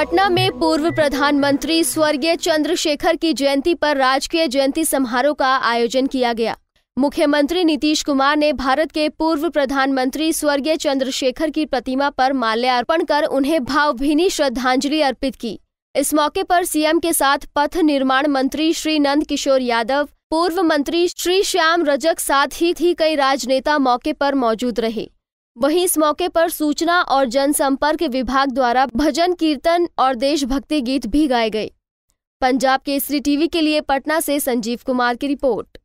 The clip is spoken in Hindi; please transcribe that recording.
पटना में पूर्व प्रधानमंत्री स्वर्गीय चंद्रशेखर की जयंती पर राजकीय जयंती समारोह का आयोजन किया गया मुख्यमंत्री नीतीश कुमार ने भारत के पूर्व प्रधानमंत्री स्वर्गीय चंद्रशेखर की प्रतिमा पर माल्यार्पण कर उन्हें भावभीनी श्रद्धांजलि अर्पित की इस मौके पर सीएम के साथ पथ निर्माण मंत्री श्री नंद किशोर यादव पूर्व मंत्री श्री श्याम रजक साथ ही थी कई राजनेता मौके पर मौजूद रहे वहीं इस मौके पर सूचना और जनसंपर्क विभाग द्वारा भजन कीर्तन और देशभक्ति गीत भी गाए गए पंजाब केसरी टीवी के लिए पटना से संजीव कुमार की रिपोर्ट